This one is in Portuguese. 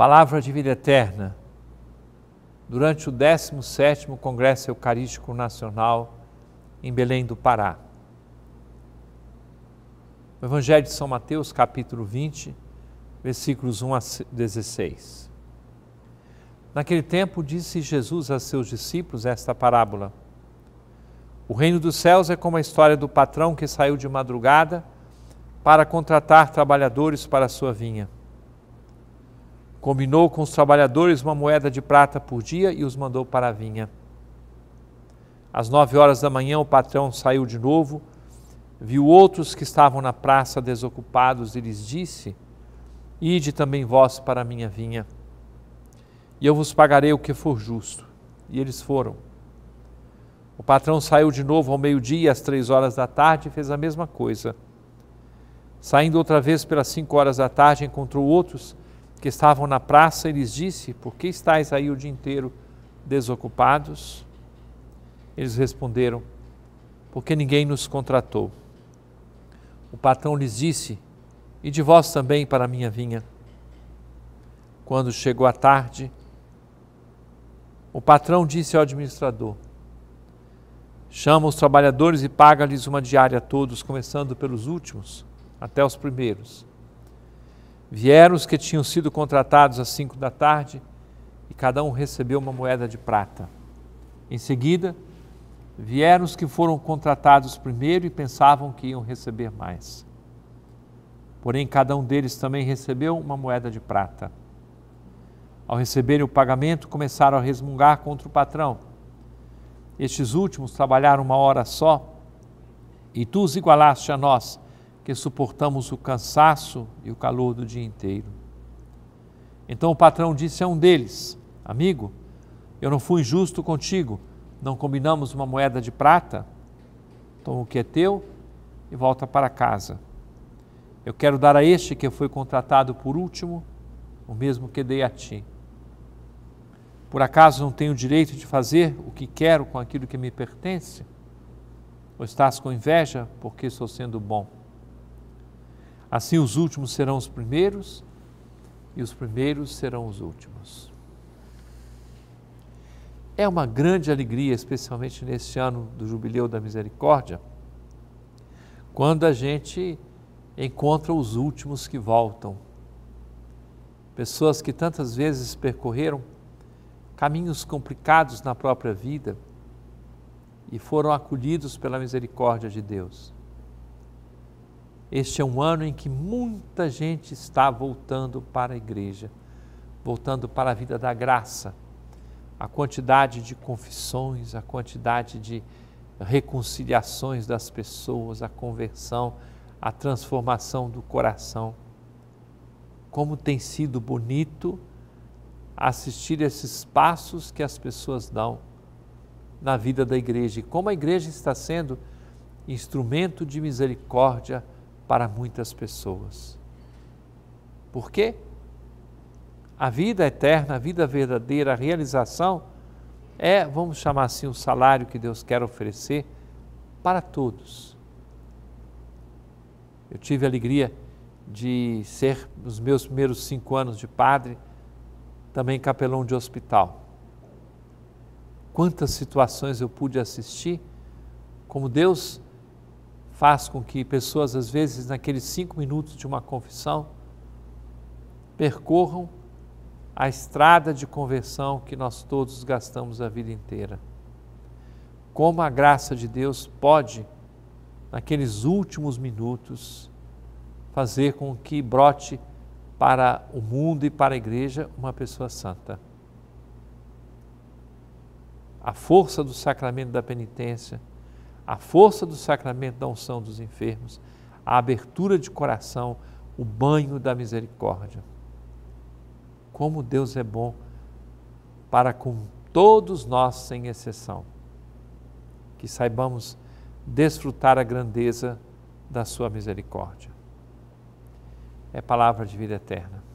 Palavra de Vida Eterna, durante o 17º Congresso Eucarístico Nacional em Belém do Pará. O Evangelho de São Mateus, capítulo 20, versículos 1 a 16. Naquele tempo disse Jesus a seus discípulos esta parábola: O reino dos céus é como a história do patrão que saiu de madrugada para contratar trabalhadores para a sua vinha. Combinou com os trabalhadores uma moeda de prata por dia e os mandou para a vinha. Às nove horas da manhã, o patrão saiu de novo, viu outros que estavam na praça desocupados e lhes disse: Ide também vós para a minha vinha, e eu vos pagarei o que for justo. E eles foram. O patrão saiu de novo ao meio-dia, às três horas da tarde, e fez a mesma coisa. Saindo outra vez pelas cinco horas da tarde, encontrou outros que estavam na praça e lhes disse: Por que estáis aí o dia inteiro desocupados? Eles responderam: Porque ninguém nos contratou. O patrão lhes disse: E de vós também para a minha vinha. Quando chegou a tarde, o patrão disse ao administrador: Chama os trabalhadores e paga-lhes uma diária a todos, começando pelos últimos até os primeiros Vieram os que tinham sido contratados às cinco da tarde e cada um recebeu uma moeda de prata. Em seguida, vieram os que foram contratados primeiro e pensavam que iam receber mais. Porém, cada um deles também recebeu uma moeda de prata. Ao receberem o pagamento, começaram a resmungar contra o patrão. Estes últimos trabalharam uma hora só e tu os igualaste a nós que suportamos o cansaço e o calor do dia inteiro. Então o patrão disse a um deles: Amigo, eu não fui injusto contigo, não combinamos uma moeda de prata? Toma então o que é teu e volta para casa. Eu quero dar a este que foi contratado por último o mesmo que dei a ti. Por acaso não tenho direito de fazer o que quero com aquilo que me pertence? Ou estás com inveja porque estou sendo bom? Assim os últimos serão os primeiros e os primeiros serão os últimos. É uma grande alegria, especialmente neste ano do Jubileu da Misericórdia, quando a gente encontra os últimos que voltam. Pessoas que tantas vezes percorreram caminhos complicados na própria vida e foram acolhidos pela misericórdia de Deus. Este é um ano em que muita gente está voltando para a igreja, voltando para a vida da graça. A quantidade de confissões, a quantidade de reconciliações das pessoas, a conversão, a transformação do coração. Como tem sido bonito assistir esses passos que as pessoas dão na vida da igreja e como a igreja está sendo instrumento de misericórdia para muitas pessoas. Por quê? A vida eterna, a vida verdadeira, a realização é, vamos chamar assim, o um salário que Deus quer oferecer para todos. Eu tive a alegria de ser, nos meus primeiros cinco anos de padre, também capelão de hospital. Quantas situações eu pude assistir, como Deus faz com que pessoas, às vezes, naqueles cinco minutos de uma confissão, percorram a estrada de conversão que nós todos gastamos a vida inteira. Como a graça de Deus pode, naqueles últimos minutos, fazer com que brote para o mundo e para a igreja uma pessoa santa. A força do sacramento da penitência, a força do sacramento da unção dos enfermos, a abertura de coração, o banho da misericórdia. Como Deus é bom para com todos nós, sem exceção. Que saibamos desfrutar a grandeza da Sua misericórdia. É palavra de vida eterna.